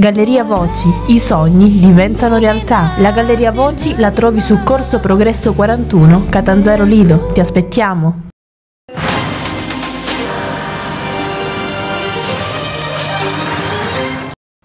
Galleria Voci, i sogni diventano realtà. La Galleria Voci la trovi su Corso Progresso 41, Catanzaro Lido. Ti aspettiamo!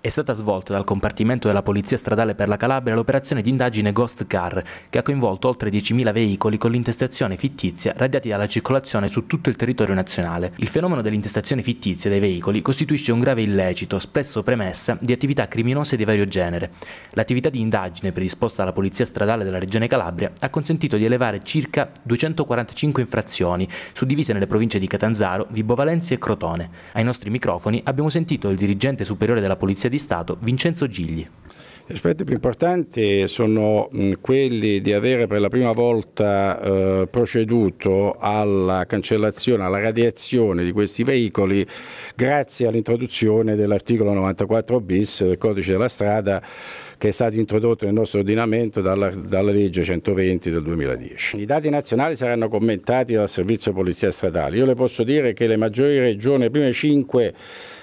È stata svolta dal compartimento della Polizia Stradale per la Calabria l'operazione di indagine Ghost Car, che ha coinvolto oltre 10.000 veicoli con l'intestazione fittizia radiati dalla circolazione su tutto il territorio nazionale. Il fenomeno dell'intestazione fittizia dei veicoli costituisce un grave illecito, spesso premessa, di attività criminose di vario genere. L'attività di indagine predisposta dalla Polizia Stradale della Regione Calabria ha consentito di elevare circa 245 infrazioni, suddivise nelle province di Catanzaro, Vibo Valenzi e Crotone. Ai nostri microfoni abbiamo sentito il dirigente superiore della Polizia di di Stato Vincenzo Gigli. Gli aspetti più importanti sono quelli di avere per la prima volta eh, proceduto alla cancellazione, alla radiazione di questi veicoli grazie all'introduzione dell'articolo 94 bis del codice della strada che è stato introdotto nel nostro ordinamento dalla, dalla legge 120 del 2010. I dati nazionali saranno commentati dal servizio polizia stradale. Io le posso dire che le maggiori regioni, le prime 5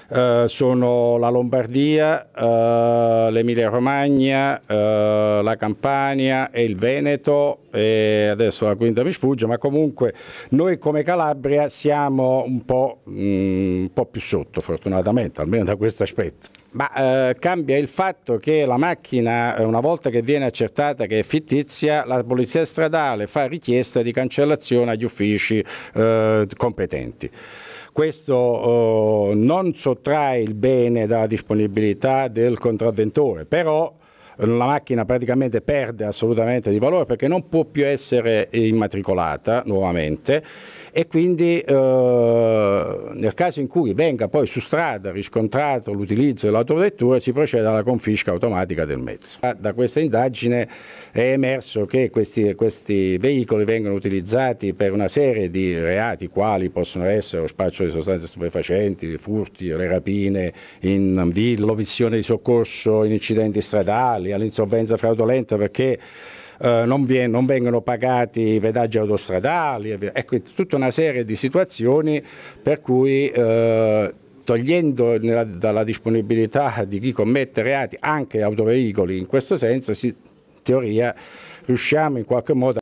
eh, sono la Lombardia, eh, l'Emilia Romagna, eh, la Campania e il Veneto e adesso la quinta mi sfugge, ma comunque noi come Calabria siamo un po', mh, mm, un po più sotto fortunatamente, almeno da questo aspetto. Ma eh, cambia il fatto che la macchina macchina, eh, una volta che viene accertata che è fittizia, la polizia stradale fa richiesta di cancellazione agli uffici eh, competenti questo eh, non sottrae il bene dalla disponibilità del contravventore, però la macchina praticamente perde assolutamente di valore perché non può più essere immatricolata nuovamente e quindi eh, nel caso in cui venga poi su strada riscontrato l'utilizzo dell'autovettura si procede alla confisca automatica del mezzo. Ah, da questa indagine è emerso che questi, questi veicoli vengono utilizzati per una serie di reati quali possono essere lo spaccio di sostanze stupefacenti, i furti, le rapine in villa, l'omissione di soccorso in incidenti stradali, statali all'insolvenza fraudolenta perché eh, non, viene, non, vengono pagati i pedaggi autostradali, ecco, tutta una serie di situazioni per cui eh, togliendo nella, dalla disponibilità di chi commette reati anche autoveicoli in questo senso, si, in teoria riusciamo in qualche modo a